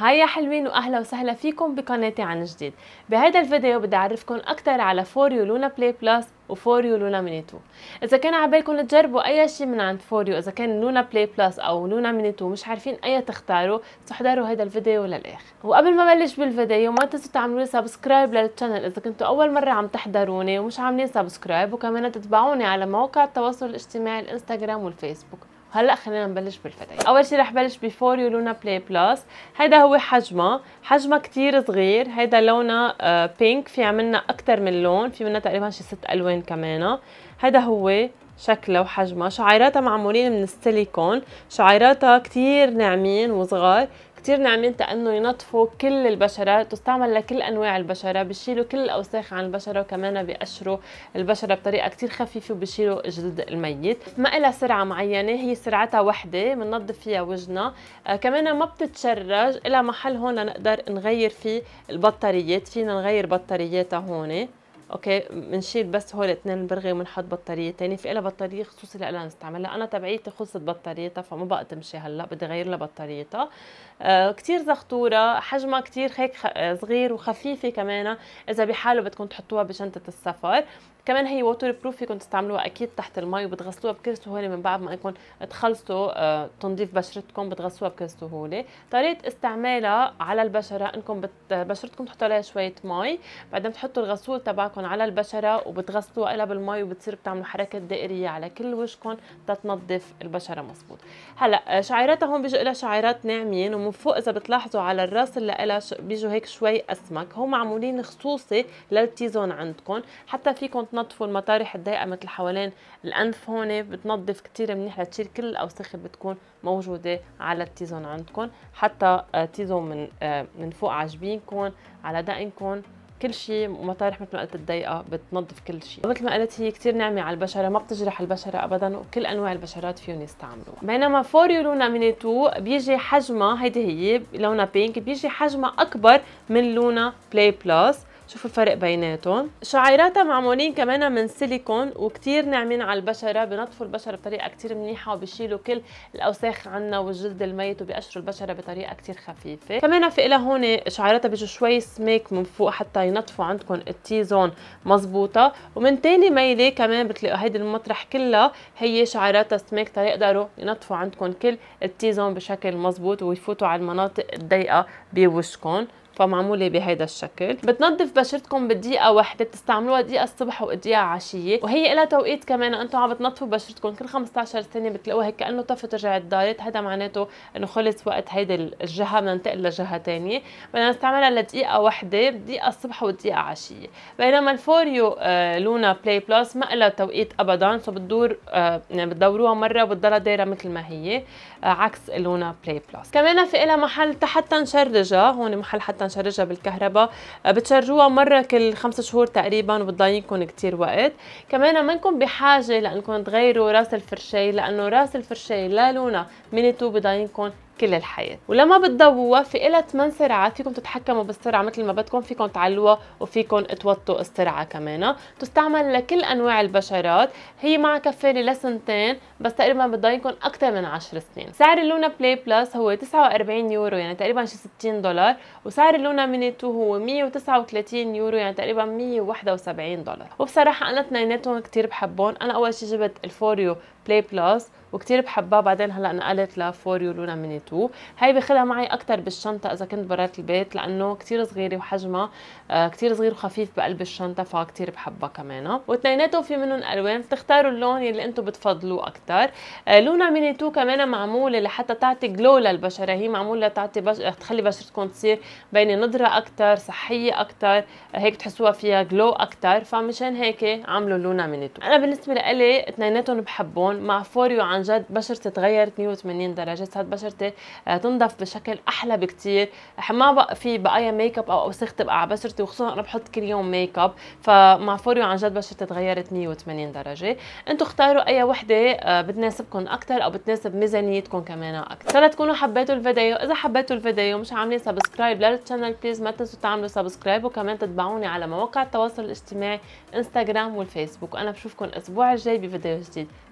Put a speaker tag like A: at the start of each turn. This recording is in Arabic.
A: هيا حلوين واهلا وسهلا فيكم بقناتي عن جديد بهذا الفيديو بدي اعرفكم اكثر على فوريو لونا بلاي بلس وفوريو لونا ميني اذا كان عبالكم تجربوا اي شيء من عند فوريو اذا كان لونا بلاي بلس او لونا ميني مش عارفين اي تختاروا تحضروا هذا الفيديو للاخر وقبل ما بلش بالفيديو ما تنسوا تعملوا لي سبسكرايب للقناه اذا كنتوا اول مره عم تحضروني ومش عاملين سبسكرايب وكمان تتبعوني على مواقع التواصل الاجتماعي الانستغرام والفيسبوك هلا خلينا نبلش بالفتيات اول شيء رح بلش بفور يو لونا بلاي بلس هيدا هو حجمها حجمها كتير صغير هيدا لونها بينك آه، في عملنا اكثر من لون في منها تقريبا شي ست الوان كمان هيدا هو شكلها وحجمها شعيراتها معمولين من السيليكون شعيراتها كتير ناعمين وصغار كتير ناعمين انه ينظفوا كل البشره تستعمل لكل انواع البشره بشيلوا كل الاوساخ عن البشره وكمان بيقشروا البشره بطريقه كتير خفيفه وبشيلوا الجلد الميت ما إلها سرعه معينه هي سرعتها وحده بننظف فيها وجهنا آه كمان ما بتتشرج إلى محل هون نقدر نغير فيه البطاريات فينا نغير بطارياتها هون اوكي بنشيل بس هول اثنين البرغي وبنحط بطاريه ثانيه في لها بطاريه خصوصي لها نستعملها انا تبعيتي خلصت بطاريتها فما بقى تمشي هلا بدي غير لها بطاريتها آه كثير زغطوره حجمها كثير هيك آه، صغير وخفيفه كمان اذا بحاله بدكم تحطوها بشنطه السفر كمان هي ووتر بروف فيكم تستعملوها اكيد تحت المي وبتغسلوها بكل سهوله من بعد ما انكم تخلصوا آه تنظيف بشرتكم بتغسلوها بكل سهوله طريقه استعمالها على البشره انكم بت... بشرتكم تحطوا عليها شويه مي بعدين بتحطوا الغسول تبعكم وشكم على البشرة وبتغسلوها قلب المي وبتصير بتعملوا حركة دائرية على كل وشكم تتنظف البشرة مزبوط هلا شعيراتها هون بيجوا لها شعيرات ناعمين ومن فوق إذا بتلاحظوا على الراس اللي لها بيجوا هيك شوي أسمك هم معمولين خصوصي للتيزون عندكم حتى فيكم تنظفوا المطارح الضيقة مثل حوالين الأنف هون بتنظف كثير منيح لتشيل كل الأوساخ اللي بتكون موجودة على التيزون عندكم حتى آه، تيزون من آه، من فوق عاجبينكم على دقنكم كل شيء ومطارح مثل ما قلت الضيقه بتنظف كل شيء مثل ما قلت هي كثير ناعمه على البشره ما بتجرح البشره ابدا وكل انواع البشرات فيهم يستعملوها بينما فوريو لونا ميني 2 بيجي حجمها هيدي هي لونها بينك بيجي حجمها اكبر من لونا بلاي بلس شوفوا الفرق بيناتهم شعيراتها معمولين كمان من سيليكون وكتير ناعمين على البشره بنظفوا البشره بطريقه كتير منيحه وبيشيلوا كل الاوساخ عنا والجلد الميت وبيقشروا البشره بطريقه كتير خفيفه كمان في لها هون شعيراتها بيجوا شوي سميك من فوق حتى ينظفوا عندكم التي زون مزبوطه ومن تاني ميله كمان بتلاقوا هيدي المطرح كلها هي شعيراتها سميك تيقدروا ينظفوا عندكم كل التي زون بشكل مزبوط ويفوتوا على المناطق الضيقه بوشكم فمعموله بهيدا الشكل بتنظف بشرتكم بدقيقه وحده بتستعملوها دقيقه الصبح ودقيقه عشيه وهي لها توقيت كمان انتم عم بتنظفوا بشرتكم كل 15 ثانيه بتلاقوها هيك كانه طفت رجعت دارت هذا معناته انه خلص وقت هيدي الجهه بدنا ننتقل لجهه ثانيه بدنا نستعملها لدقيقه وحده دقيقه الصبح ودقيقه عشيه بينما الفوريو آه لونا بلاي بلس ما لها توقيت ابدا سو بتدور آه يعني بتدوروها مره وبتضلها دايره مثل ما هي آه عكس لونا بلاي بلس كمان في لها محل حتى نشرجها هون محل حتى نشرجها بالكهرباء آه، بتشرجوها مره كل خمس شهور تقريبا وبتضايقكم كثير وقت كمان منكم بحاجه لانكم تغيروا راس الفرشاة لانه راس الفرشاة لا لونها من تو بضايقكم كل الحياة ولما بتضووها في لها 8 سرعات فيكم تتحكموا بالسرعة مثل ما بدكم فيكم تعلوها وفيكم توطوا السرعة كمان تستعمل لكل أنواع البشرات هي مع كفالة لسنتين بس تقريبا بتضايقكم أكثر من 10 سنين سعر اللونا بلاي بلس هو 49 يورو يعني تقريبا شي 60 دولار وسعر اللونا ميني 2 هو 139 يورو يعني تقريبا 171 دولار وبصراحة أنا اثنيناتهم كثير بحبهم أنا أول شي جبت الفوريو بلاي بلس وكتير بحبها بعدين هلا نقلت لفور يو لونا ميني 2 هاي باخذها معي اكثر بالشنطه اذا كنت برات البيت لانه كتير صغيره وحجمها آه، كتير صغير وخفيف بقلب الشنطه فكتير بحبها كمان واثنيناتهم في منهم الوان بتختاروا اللون اللي انتم بتفضلوه اكثر آه، لونا ميني 2 كمان معموله لحتى تعطي جلو للبشره هي معموله تعطي بش... تخلي بشرتكم تصير بين نضره اكثر صحيه اكثر هيك تحسوها فيها جلو اكثر فمشان هيك عملوا لونا ميني 2 انا بالنسبه لي اثنيناتهم بحبهم هون مع فوريو عن جد بشرتي تغيرت 180 درجه صارت بشرتي آه، تنضف بشكل احلى بكتير ما بقى في بقايا ميك اب او اوسخ تبقى على بشرتي وخصوصا انا بحط كل يوم ميك اب فمع فوريو عن جد بشرتي تغيرت 180 درجه انتم اختاروا اي وحده آه، بتناسبكم اكثر او بتناسب ميزانيتكم كمان اكثر ان شاء الله تكونوا حبيتوا الفيديو اذا حبيتوا الفيديو مش عاملين سبسكرايب للشانل بليز ما تنسوا تعملوا سبسكرايب وكمان تتبعوني على مواقع التواصل الاجتماعي انستغرام والفيسبوك وانا بشوفكم الاسبوع الجاي بفيديو جديد